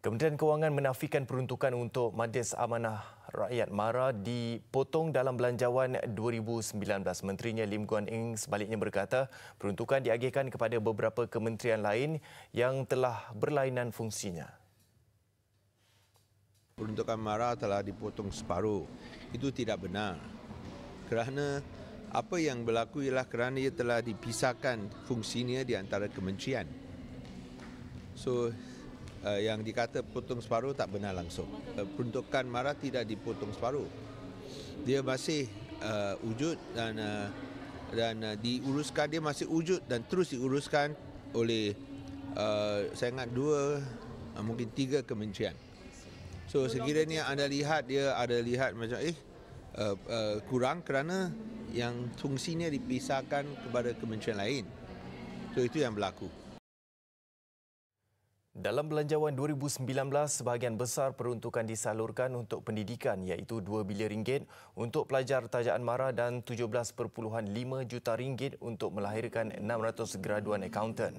Kementerian Kewangan menafikan peruntukan untuk Majlis Amanah Rakyat Mara dipotong dalam belanjawan 2019. Menterinya Lim Guan Eng sebaliknya berkata peruntukan diagihkan kepada beberapa kementerian lain yang telah berlainan fungsinya. Peruntukan Mara telah dipotong separuh. Itu tidak benar. Kerana apa yang berlaku ialah kerana ia telah dipisahkan fungsinya di antara kementerian. So, uh, yang dikata potong separuh tak benar langsung. Uh, peruntukan MARA tidak dipotong separuh. Dia masih uh, wujud dan uh, dan uh, diuruskan dia masih wujud dan terus diuruskan oleh uh, saya ingat dua uh, mungkin tiga kementerian. So sekiranya anda lihat dia ada lihat macam eh uh, uh, kurang kerana yang fungsinya dipisahkan kepada kementerian lain. So itu yang berlaku. Dalam belanjawan 2019, sebahagian besar peruntukan disalurkan untuk pendidikan iaitu 2 bilion ringgit untuk pelajar tajaan MARA dan 17.5 juta ringgit untuk melahirkan 600 graduan accountant.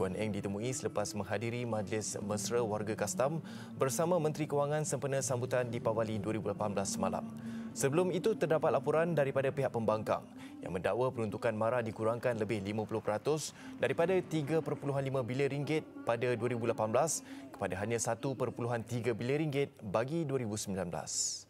Guan Eng ditemui selepas menghadiri majlis mesra warga kastam bersama Menteri Kewangan sempena sambutan di Pawali 2018 semalam. Sebelum itu terdapat laporan daripada pihak pembangkang yang mendakwa peruntukan MARA dikurangkan lebih 50% daripada 3.5 bilion ringgit pada 2018 kepada hanya 1.3 bilion ringgit bagi 2019.